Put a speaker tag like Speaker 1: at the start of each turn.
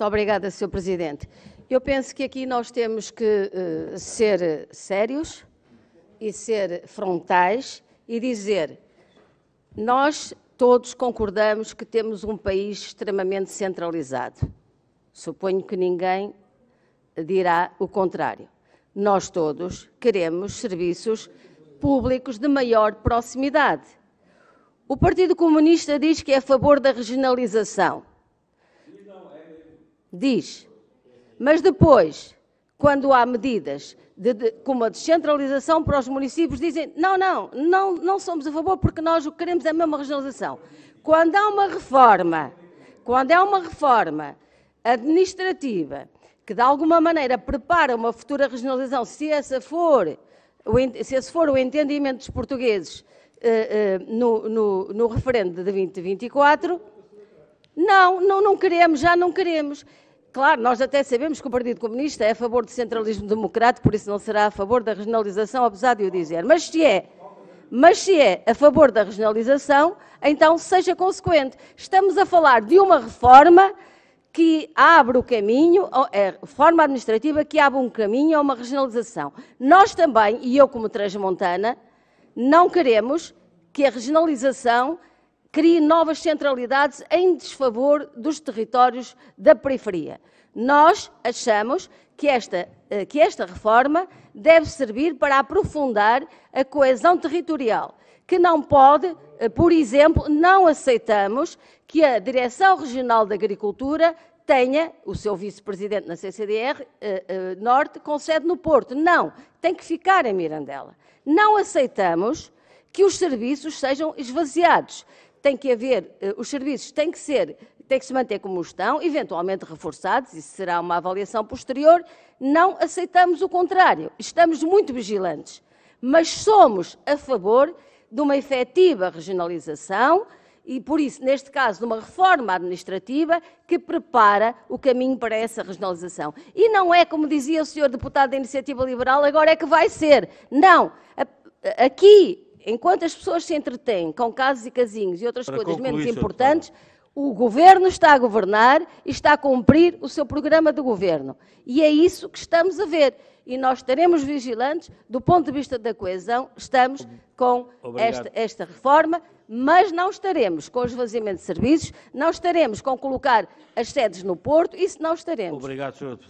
Speaker 1: Muito obrigada, Sr. Presidente. Eu penso que aqui nós temos que uh, ser sérios e ser frontais e dizer: nós todos concordamos que temos um país extremamente centralizado. Suponho que ninguém dirá o contrário. Nós todos queremos serviços públicos de maior proximidade. O Partido Comunista diz que é a favor da regionalização diz. Mas depois, quando há medidas de, de, como a descentralização para os municípios, dizem não, não, não, não somos a favor porque nós o que queremos é a mesma regionalização. Quando há uma reforma, quando há uma reforma administrativa que de alguma maneira prepara uma futura regionalização, se essa for o, se esse for o entendimento dos portugueses eh, eh, no, no, no referendo de 2024, não, não, não queremos, já não queremos. Claro, nós até sabemos que o Partido Comunista é a favor do centralismo democrático, por isso não será a favor da regionalização, apesar de eu dizer. Mas se é, mas se é a favor da regionalização, então seja consequente. Estamos a falar de uma reforma que abre o caminho, é, reforma administrativa que abre um caminho a uma regionalização. Nós também, e eu como transmontana, não queremos que a regionalização crie novas centralidades em desfavor dos territórios da periferia. Nós achamos que esta, eh, que esta reforma deve servir para aprofundar a coesão territorial, que não pode, eh, por exemplo, não aceitamos que a Direção Regional da Agricultura tenha o seu vice-presidente na CCDR eh, Norte com sede no Porto. Não, tem que ficar em Mirandela. Não aceitamos que os serviços sejam esvaziados tem que haver, eh, os serviços têm que ser, têm que se manter como estão, eventualmente reforçados, isso será uma avaliação posterior. Não aceitamos o contrário. Estamos muito vigilantes, mas somos a favor de uma efetiva regionalização e, por isso, neste caso, de uma reforma administrativa que prepara o caminho para essa regionalização. E não é, como dizia o senhor deputado da Iniciativa Liberal, agora é que vai ser. Não. Aqui enquanto as pessoas se entretêm com casos e casinhos e outras Para coisas menos importantes, o governo está a governar e está a cumprir o seu programa de governo. E é isso que estamos a ver. E nós estaremos vigilantes do ponto de vista da coesão. Estamos com esta, esta, reforma, mas não estaremos com o esvaziamento de serviços, não estaremos com colocar as sedes no Porto, isso não estaremos. Obrigado, Sr. Deputado.